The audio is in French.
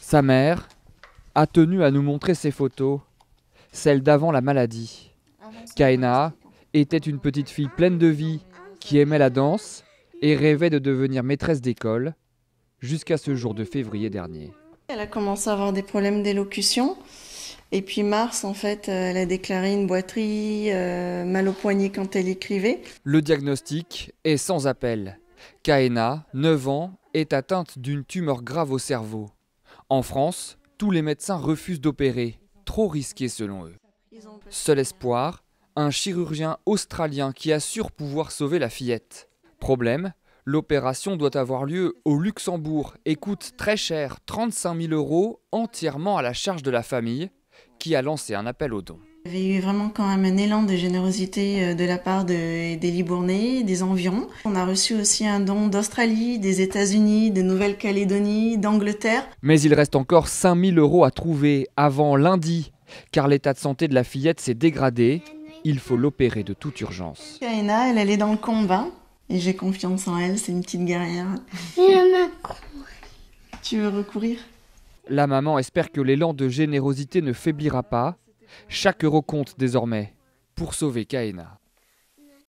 Sa mère a tenu à nous montrer ses photos, celles d'avant la maladie. Kaina était une petite fille pleine de vie qui aimait la danse et rêvait de devenir maîtresse d'école jusqu'à ce jour de février dernier. Elle a commencé à avoir des problèmes d'élocution. Et puis mars, en fait, euh, elle a déclaré une boiterie, euh, mal au poignet quand elle écrivait. Le diagnostic est sans appel. Kaena, 9 ans, est atteinte d'une tumeur grave au cerveau. En France, tous les médecins refusent d'opérer, trop risqué selon eux. Seul espoir, un chirurgien australien qui assure pouvoir sauver la fillette. Problème, l'opération doit avoir lieu au Luxembourg et coûte très cher, 35 000 euros, entièrement à la charge de la famille, qui a lancé un appel aux dons. Il y avait eu vraiment quand même un élan de générosité euh, de la part des Libournais, des environs. On a reçu aussi un don d'Australie, des États-Unis, de Nouvelle-Calédonie, d'Angleterre. Mais il reste encore 5000 euros à trouver avant lundi, car l'état de santé de la fillette s'est dégradé. Il faut l'opérer de toute urgence. Kaina, elle, elle est dans le combat, et j'ai confiance en elle, c'est une petite guerrière. tu veux recourir La maman espère que l'élan de générosité ne faiblira pas chaque euro compte désormais pour sauver Kaena.